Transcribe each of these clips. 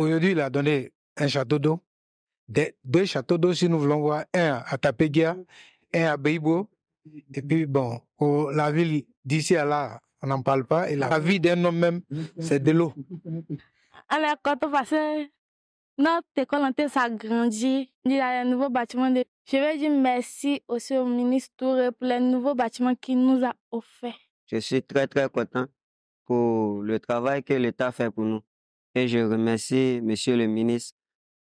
Aujourd'hui, il a donné un château d'eau, deux châteaux d'eau, si nous voulons voir, un à Tapegia, un à Beibo. Et puis, bon, la ville d'ici à là, on n'en parle pas. Et la vie d'un homme même, c'est de l'eau. Alors, quand on passe, notre école en s'agrandit. Il y a un nouveau bâtiment. Je veux dire merci aussi au ministre Touré pour le nouveau bâtiment qu'il nous a offert. Je suis très, très content pour le travail que l'État fait pour nous. Et je remercie Monsieur le ministre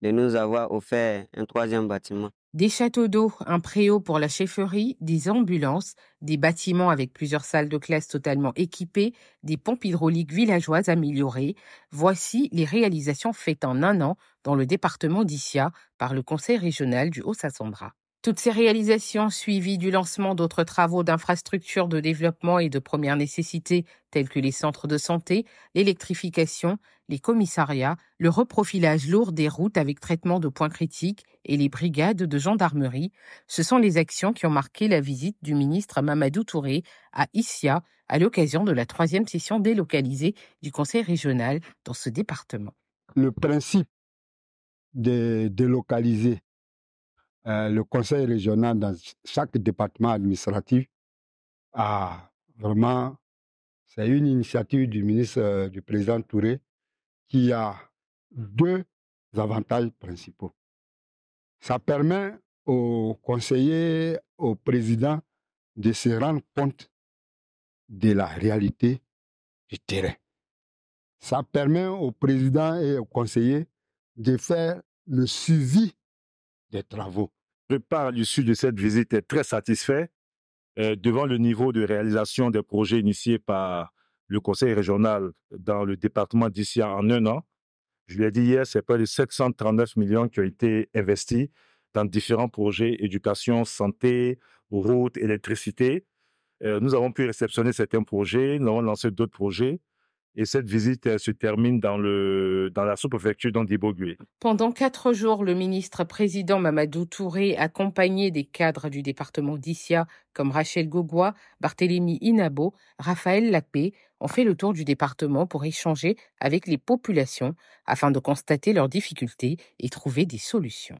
de nous avoir offert un troisième bâtiment. Des châteaux d'eau, un préau pour la chefferie, des ambulances, des bâtiments avec plusieurs salles de classe totalement équipées, des pompes hydrauliques villageoises améliorées, voici les réalisations faites en un an dans le département d'Issia par le Conseil régional du Haut-Sassandra. Toutes ces réalisations suivies du lancement d'autres travaux d'infrastructures de développement et de première nécessité tels que les centres de santé, l'électrification, les commissariats, le reprofilage lourd des routes avec traitement de points critiques et les brigades de gendarmerie, ce sont les actions qui ont marqué la visite du ministre Mamadou Touré à Issia à l'occasion de la troisième session délocalisée du Conseil régional dans ce département. Le principe de délocaliser euh, le conseil régional dans chaque département administratif a vraiment, c'est une initiative du ministre, euh, du président Touré, qui a deux avantages principaux. Ça permet aux conseillers, aux présidents de se rendre compte de la réalité du terrain. Ça permet aux présidents et aux conseillers de faire le suivi des travaux. à l'issue de cette visite est très satisfait euh, devant le niveau de réalisation des projets initiés par le conseil régional dans le département d'ici en un an. Je l'ai dit hier, c'est près de 739 millions qui ont été investis dans différents projets, éducation, santé, route, électricité. Euh, nous avons pu réceptionner certains projets, nous avons lancé d'autres projets. Et cette visite se termine dans, le, dans la sous-préfecture d'Andibogué. Pendant quatre jours, le ministre-président Mamadou Touré, accompagné des cadres du département d'Issia, comme Rachel Gogoua, Barthélemy Inabo, Raphaël Lapé, ont fait le tour du département pour échanger avec les populations afin de constater leurs difficultés et trouver des solutions.